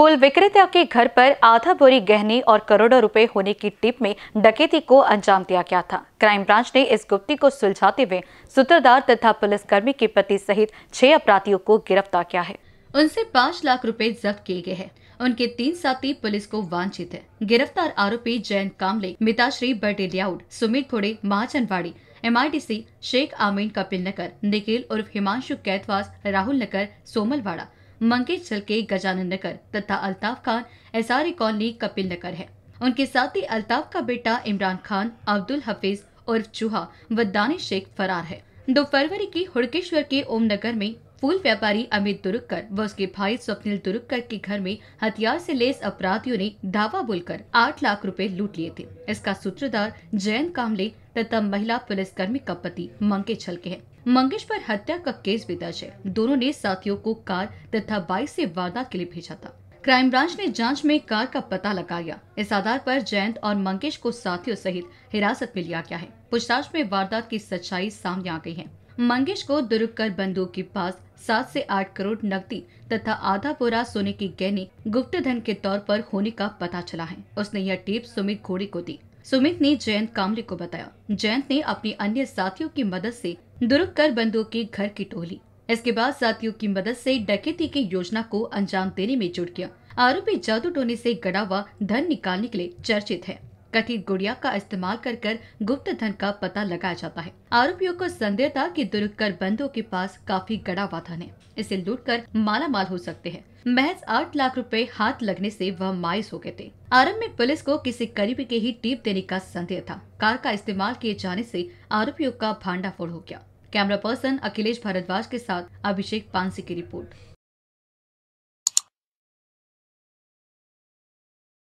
फूल विक्रेता के घर पर आधा बोरी गहने और करोड़ों रुपए होने की टिप में डकैती को अंजाम दिया गया था क्राइम ब्रांच ने इस गुप्ती को सुलझाते हुए सूत्रधार तथा पुलिसकर्मी के पति सहित छह अपराधियों को गिरफ्तार किया है उनसे पाँच लाख रुपए जब्त किए गए हैं उनके तीन साथी पुलिस को वांछित है गिरफ्तार आरोपी जयंत कामले मिताश्री लियाउड सुमित घोड़े महाचनवाड़ी सी शेख आमीन कपिल नगर निखिल उर्फ हिमांशु कैतवास राहुल नगर सोमलवाड़ा मंगेशचल के गजानन नगर तथा अल्ताफ खान एसआर कॉलोनी कपिल नगर है उनके साथ ही अल्ताफ का बेटा इमरान खान अब्दुल हफीज उर्फ चूहा व दानिश शेख फरार है दो फरवरी की हुड़केश्वर के ओम नगर में फूल व्यापारी अमित दुरुक्कर व उसके भाई स्वप्निल दुरुक्कर के घर में हथियार से लेस अपराधियों ने धावा बोलकर आठ लाख रुपए लूट लिए थे इसका सूत्रधार जयंत कामले तथा महिला पुलिसकर्मी का पति मंगेश छलके है मंगेश पर हत्या का केस भी दर्ज है दोनों ने साथियों को कार तथा बाइक से वारदात के लिए भेजा था क्राइम ब्रांच ने जांच में कार का पता लगाया इस आधार पर जयंत और मंगेश को साथियों सहित हिरासत में लिया गया है पूछताछ में वारदात की सच्चाई सामने आ गई है मंगेश को दुर्ग कर बंदूक के पास सात से आठ करोड़ नकदी तथा आधा बोरा सोने की गहने गुप्त धन के तौर पर होने का पता चला है उसने यह टिप सुमित घोड़े को दी सुमित ने जयंत कामले को बताया जयंत ने अपने अन्य साथियों की मदद से दुर्ग कर बंदूक के घर की टोली इसके बाद साथियों की मदद से डकैती की योजना को अंजाम देने में जुट गया आरोपी जादू टोने से गड़ा हुआ धन निकालने के लिए चर्चित है कथित गुड़िया का इस्तेमाल कर कर गुप्त धन का पता लगाया जाता है आरोपियों को संदेह था कि दुर्ग कर बंदों के पास काफी गड़ा हुआ धन है इसे लूट कर माला माल हो सकते हैं महज आठ लाख रुपए हाथ लगने से वह मायूस हो गए थे आरंभ में पुलिस को किसी करीबी के ही टीप देने का संदेह था कार का इस्तेमाल किए जाने से आरोपियों का भांडाफोड़ हो गया कैमरा पर्सन अखिलेश भारद्वाज के साथ अभिषेक पानसी की रिपोर्ट